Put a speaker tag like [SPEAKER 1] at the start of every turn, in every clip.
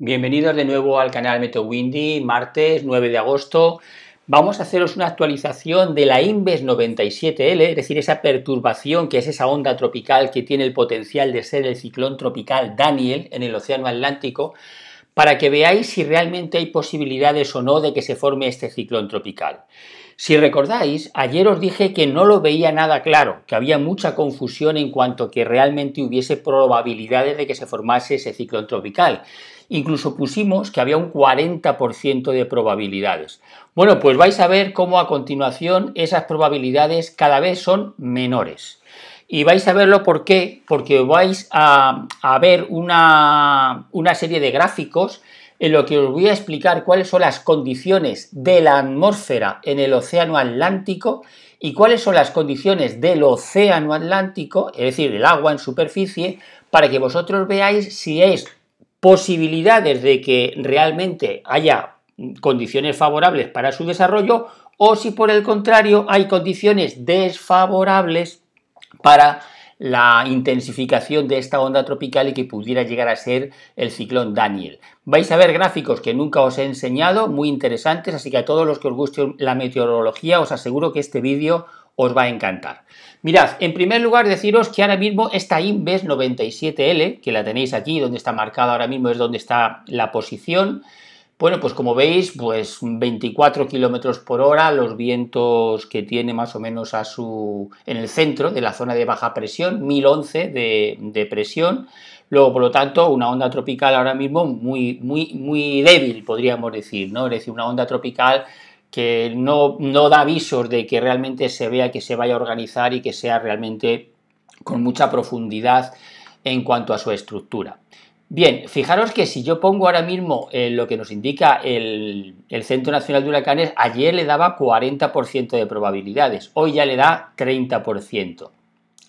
[SPEAKER 1] Bienvenidos de nuevo al canal Windy, martes 9 de agosto. Vamos a haceros una actualización de la Inves 97L, es decir, esa perturbación que es esa onda tropical que tiene el potencial de ser el ciclón tropical Daniel en el Océano Atlántico, para que veáis si realmente hay posibilidades o no de que se forme este ciclón tropical. Si recordáis, ayer os dije que no lo veía nada claro, que había mucha confusión en cuanto a que realmente hubiese probabilidades de que se formase ese ciclón tropical incluso pusimos que había un 40% de probabilidades. Bueno, pues vais a ver cómo a continuación esas probabilidades cada vez son menores. Y vais a verlo por qué, porque vais a, ver una, una serie de gráficos en lo que os voy a explicar cuáles son las condiciones de la atmósfera en el Océano Atlántico y cuáles son las condiciones del Océano Atlántico, es decir, el agua en superficie, para que vosotros veáis si es posibilidades de que realmente haya condiciones favorables para su desarrollo o si por el contrario hay condiciones desfavorables para la intensificación de esta onda tropical y que pudiera llegar a ser el ciclón Daniel. Vais a ver gráficos que nunca os he enseñado, muy interesantes, así que a todos los que os guste la meteorología os aseguro que este vídeo os va a encantar. Mirad, en primer lugar deciros que ahora mismo esta Inves 97L, que la tenéis aquí, donde está marcada ahora mismo es donde está la posición, bueno, pues como veis, pues 24 kilómetros por hora, los vientos que tiene más o menos a su, en el centro de la zona de baja presión, 1011 de, de presión. Luego, por lo tanto, una onda tropical ahora mismo muy, muy, muy débil, podríamos decir, ¿no? Es decir, una onda tropical que no, no da avisos de que realmente se vea que se vaya a organizar y que sea realmente con mucha profundidad en cuanto a su estructura. Bien, fijaros que si yo pongo ahora mismo eh, lo que nos indica el, el, Centro Nacional de Huracanes, ayer le daba 40% de probabilidades, hoy ya le da 30%.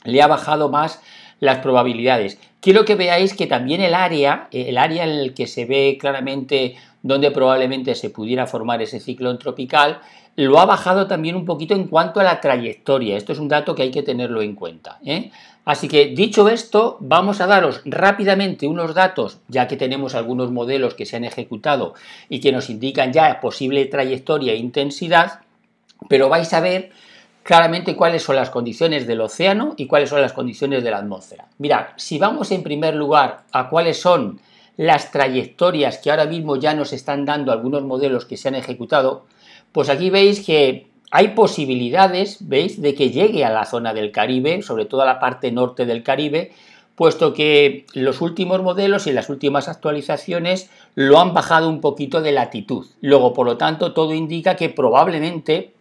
[SPEAKER 1] Le ha bajado más las probabilidades. Quiero que veáis que también el área, el área en el que se ve claramente donde probablemente se pudiera formar ese ciclón tropical, lo ha bajado también un poquito en cuanto a la trayectoria. Esto es un dato que hay que tenerlo en cuenta. ¿eh? Así que dicho esto, vamos a daros rápidamente unos datos, ya que tenemos algunos modelos que se han ejecutado y que nos indican ya posible trayectoria e intensidad, pero vais a ver claramente cuáles son las condiciones del océano y cuáles son las condiciones de la atmósfera. Mirad, si vamos en primer lugar a cuáles son las trayectorias que ahora mismo ya nos están dando algunos modelos que se han ejecutado, pues aquí veis que hay posibilidades, veis, de que llegue a la zona del Caribe, sobre todo a la parte norte del Caribe, puesto que los últimos modelos y las últimas actualizaciones lo han bajado un poquito de latitud. Luego, por lo tanto, todo indica que probablemente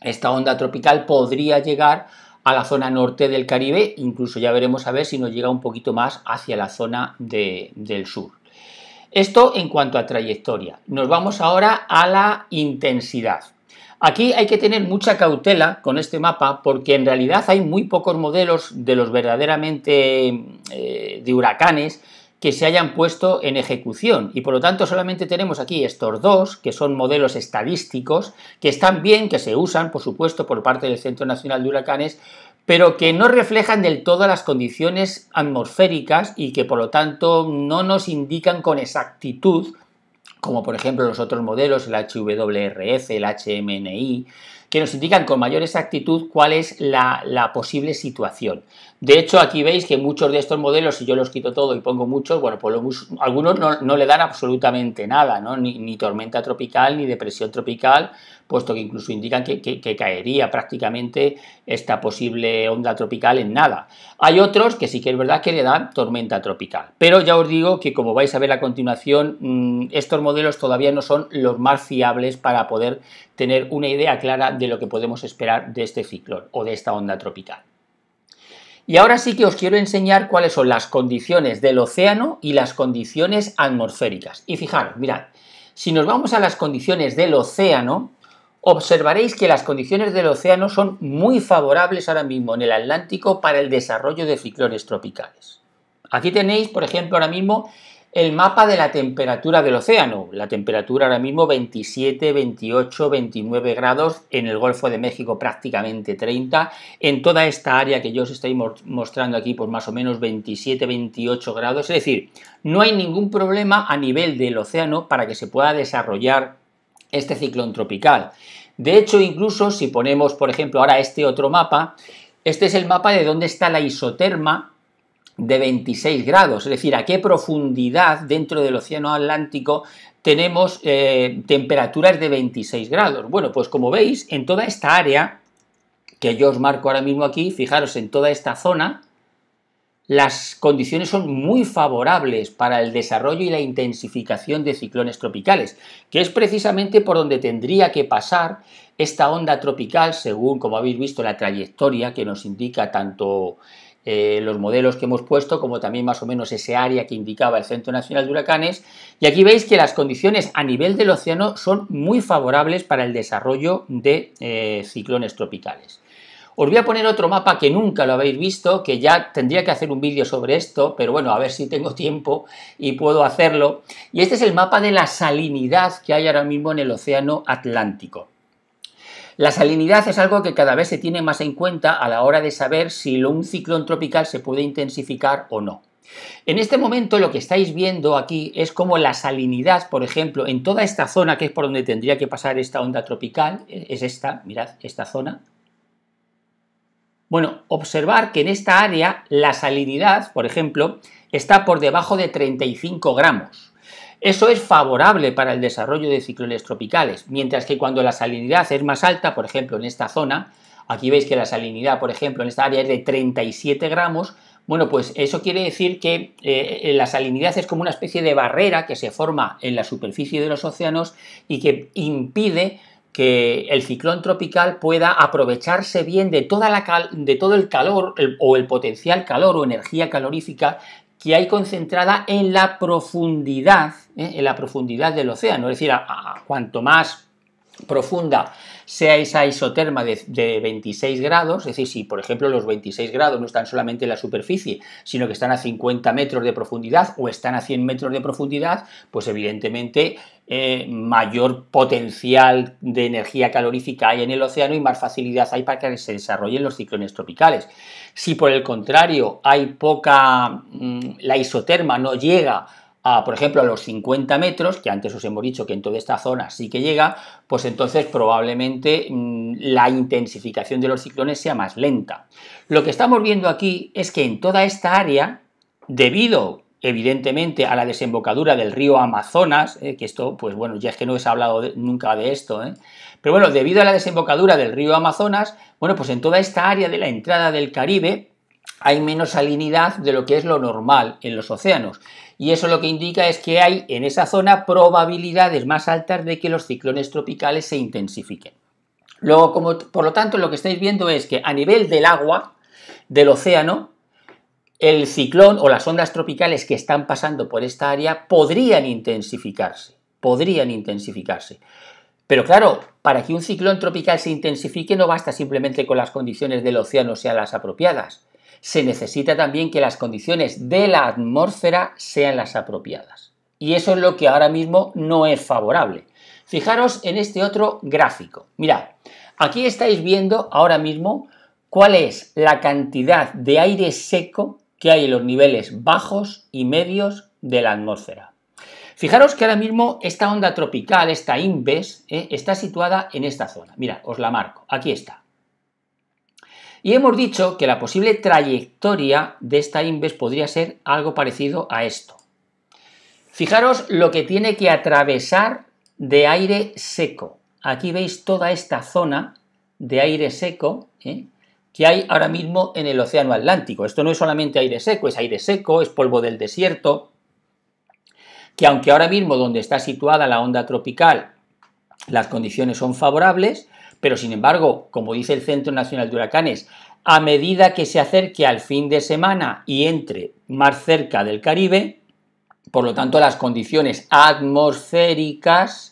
[SPEAKER 1] esta onda tropical podría llegar a la zona norte del Caribe, incluso ya veremos a ver si nos llega un poquito más hacia la zona del sur. Esto en cuanto a trayectoria. Nos vamos ahora a la intensidad. Aquí hay que tener mucha cautela con este mapa porque en realidad hay muy pocos modelos de los verdaderamente eh, de huracanes que se hayan puesto en ejecución y por lo tanto solamente tenemos aquí estos dos que son modelos estadísticos que están bien, que se usan por supuesto por parte del Centro Nacional de Huracanes, pero que no reflejan del todo las condiciones atmosféricas y que por lo tanto no nos indican con exactitud, como por ejemplo los otros modelos, el HWRF, el HMNI, que nos indican con mayor exactitud cuál es la, posible situación. De hecho, aquí veis que muchos de estos modelos, si yo los quito todo y pongo muchos, bueno, pues algunos no, le dan absolutamente nada, ¿no? ni tormenta tropical, ni depresión tropical, puesto que incluso indican que, caería prácticamente esta posible onda tropical en nada. Hay otros que sí que es verdad que le dan tormenta tropical, pero ya os digo que como vais a ver a continuación, mm, estos modelos todavía no son los más fiables para poder tener una idea clara de lo que podemos esperar de este ciclón o de esta onda tropical. Y ahora sí que os quiero enseñar cuáles son las condiciones del océano y las condiciones atmosféricas. Y fijaros, mirad, si nos vamos a las condiciones del océano, observaréis que las condiciones del océano son muy favorables ahora mismo en el Atlántico para el desarrollo de ciclones tropicales. Aquí tenéis, por ejemplo, ahora mismo el mapa de la temperatura del océano. La temperatura ahora mismo 27, 28, 29 grados, en el Golfo de México prácticamente 30, en toda esta área que yo os estoy mostrando aquí, pues más o menos 27, 28 grados. Es decir, no hay ningún problema a nivel del océano para que se pueda desarrollar este ciclón tropical. De hecho, incluso si ponemos, por ejemplo, ahora este otro mapa, este es el mapa de dónde está la isoterma de 26 grados, es decir, a qué profundidad dentro del Océano Atlántico tenemos eh, temperaturas de 26 grados. Bueno, pues como veis, en toda esta área que yo os marco ahora mismo aquí, fijaros en toda esta zona, las condiciones son muy favorables para el desarrollo y la intensificación de ciclones tropicales, que es precisamente por donde tendría que pasar esta onda tropical, según como habéis visto la trayectoria que nos indica tanto eh, los modelos que hemos puesto, como también más o menos ese área que indicaba el Centro Nacional de Huracanes. Y aquí veis que las condiciones a nivel del océano son muy favorables para el desarrollo de eh, ciclones tropicales. Os voy a poner otro mapa que nunca lo habéis visto, que ya tendría que hacer un vídeo sobre esto, pero bueno, a ver si tengo tiempo y puedo hacerlo. Y este es el mapa de la salinidad que hay ahora mismo en el Océano Atlántico. La salinidad es algo que cada vez se tiene más en cuenta a la hora de saber si un ciclón tropical se puede intensificar o no. En este momento lo que estáis viendo aquí es como la salinidad, por ejemplo, en toda esta zona que es por donde tendría que pasar esta onda tropical, eh, es esta, mirad, esta zona, bueno, observar que en esta área la salinidad, por ejemplo, está por debajo de 35 gramos. Eso es favorable para el desarrollo de ciclones tropicales, mientras que cuando la salinidad es más alta, por ejemplo en esta zona, aquí veis que la salinidad, por ejemplo, en esta área es de 37 gramos, bueno, pues eso quiere decir que eh, la salinidad es como una especie de barrera que se forma en la superficie de los océanos y que impide que el ciclón tropical pueda aprovecharse bien de, toda la de todo el calor o el potencial calor o energía calorífica que hay concentrada en la profundidad, ¿eh? en la profundidad del océano. Es decir, cuanto más profunda sea esa isoterma de, 26 grados, es decir, si por ejemplo los 26 grados no están solamente en la superficie, sino que están a 50 metros de profundidad o están a 100 metros de profundidad, pues evidentemente eh, mayor potencial de energía calorífica hay en el océano y más facilidad hay para que se desarrollen los ciclones tropicales. Si por el contrario hay poca, mm, la isoterma no llega a, por ejemplo, a los 50 metros, que antes os hemos dicho que en toda esta zona sí que llega, pues entonces probablemente mm, la intensificación de los ciclones sea más lenta. Lo que estamos viendo aquí es que en toda esta área, debido evidentemente a la desembocadura del río Amazonas, eh, que esto, pues bueno, ya es que no se ha hablado nunca de esto, ¿eh? pero bueno, debido a la desembocadura del río Amazonas, bueno, pues en toda esta área de la entrada del Caribe hay menos salinidad de lo que es lo normal en los océanos. Y eso lo que indica es que hay en esa zona probabilidades más altas de que los ciclones tropicales se intensifiquen. Luego, como, por lo tanto, lo que estáis viendo es que a nivel del agua, del océano, el ciclón o las ondas tropicales que están pasando por esta área podrían intensificarse, podrían intensificarse. Pero claro, para que un ciclón tropical se intensifique no basta simplemente con las condiciones del océano sean las apropiadas. Se necesita también que las condiciones de la atmósfera sean las apropiadas. Y eso es lo que ahora mismo no es favorable. Fijaros en este otro gráfico. Mirad, aquí estáis viendo ahora mismo cuál es la cantidad de aire seco que hay en los niveles bajos y medios de la atmósfera. Fijaros que ahora mismo esta onda tropical, esta inves, eh, está situada en esta zona. Mira, os la marco. Aquí está. Y hemos dicho que la posible trayectoria de esta inves podría ser algo parecido a esto. Fijaros lo que tiene que atravesar de aire seco. Aquí veis toda esta zona de aire seco, eh, que hay ahora mismo en el Océano Atlántico. Esto no es solamente aire seco, es aire seco, es polvo del desierto, que aunque ahora mismo donde está situada la onda tropical las condiciones son favorables, pero sin embargo, como dice el Centro Nacional de Huracanes, a medida que se acerque al fin de semana y entre más cerca del Caribe, por lo tanto las condiciones atmosféricas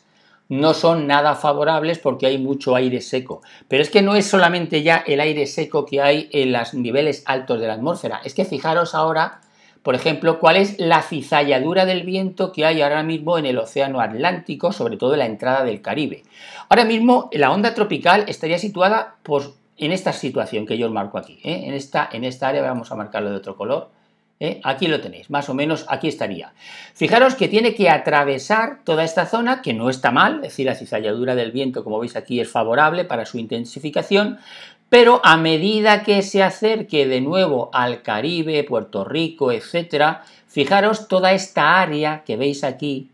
[SPEAKER 1] no son nada favorables porque hay mucho aire seco. Pero es que no es solamente ya el aire seco que hay en los niveles altos de la atmósfera, es que fijaros ahora, por ejemplo, cuál es la cizalladura del viento que hay ahora mismo en el Océano Atlántico, sobre todo en la entrada del Caribe. Ahora mismo la onda tropical estaría situada en esta situación que yo marco aquí, ¿eh? en, esta, en esta área, vamos a marcarlo de otro color, ¿eh? Aquí lo tenéis, más o menos aquí estaría. Fijaros que tiene que atravesar toda esta zona, que no está mal, es decir, la cizalladura del viento, como veis aquí, es favorable para su intensificación, pero a medida que se acerque de nuevo al Caribe, Puerto Rico, etcétera, fijaros toda esta área que veis aquí,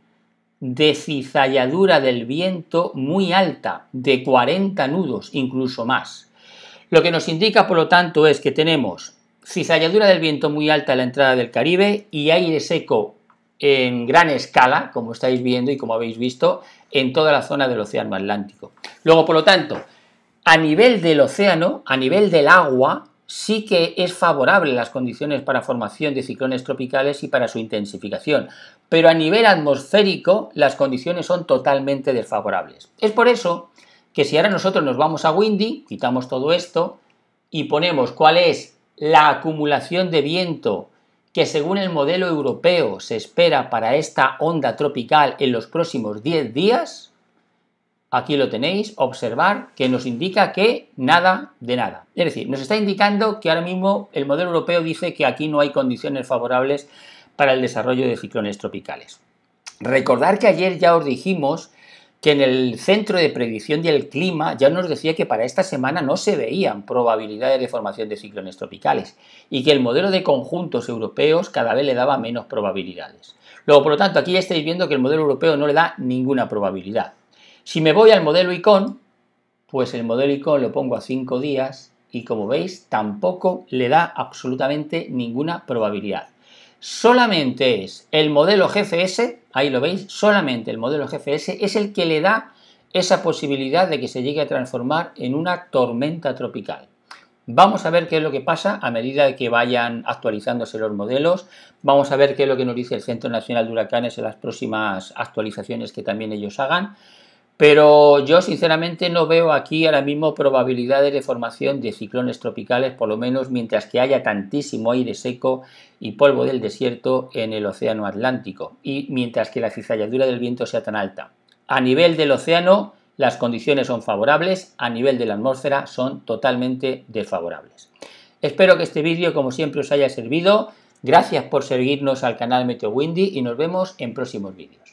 [SPEAKER 1] de cizalladura del viento muy alta, de 40 nudos, incluso más. Lo que nos indica, por lo tanto, es que tenemos cizalladura del viento muy alta en la entrada del Caribe y aire seco en gran escala, como estáis viendo y como habéis visto, en toda la zona del Océano Atlántico. Luego, por lo tanto, a nivel del océano, a nivel del agua, sí que es favorable las condiciones para formación de ciclones tropicales y para su intensificación, pero a nivel atmosférico las condiciones son totalmente desfavorables. Es por eso que si ahora nosotros nos vamos a Windy, quitamos todo esto y ponemos cuál es la acumulación de viento que según el modelo europeo se espera para esta onda tropical en los próximos 10 días, aquí lo tenéis, observar que nos indica que nada de nada. Es decir, nos está indicando que ahora mismo el modelo europeo dice que aquí no hay condiciones favorables para el desarrollo de ciclones tropicales. Recordar que ayer ya os dijimos que en el Centro de Predicción del Clima ya nos decía que para esta semana no se veían probabilidades de formación de ciclones tropicales y que el modelo de conjuntos europeos cada vez le daba menos probabilidades. Luego, por lo tanto, aquí ya estáis viendo que el modelo europeo no le da ninguna probabilidad. Si me voy al modelo ICON, pues el modelo ICON lo pongo a 5 días y como veis tampoco le da absolutamente ninguna probabilidad solamente es el modelo GFS, ahí lo veis, solamente el modelo GFS es el que le da esa posibilidad de que se llegue a transformar en una tormenta tropical. Vamos a ver qué es lo que pasa a medida que vayan actualizándose los modelos. Vamos a ver qué es lo que nos dice el Centro Nacional de Huracanes en las próximas actualizaciones que también ellos hagan. Pero yo sinceramente no veo aquí ahora mismo probabilidades de formación de ciclones tropicales, por lo menos mientras que haya tantísimo aire seco y polvo del desierto en el Océano Atlántico y mientras que la cizalladura del viento sea tan alta. A nivel del océano las condiciones son favorables, a nivel de la atmósfera son totalmente desfavorables. Espero que este vídeo como siempre os haya servido. Gracias por seguirnos al canal Meteo Windy y nos vemos en próximos vídeos.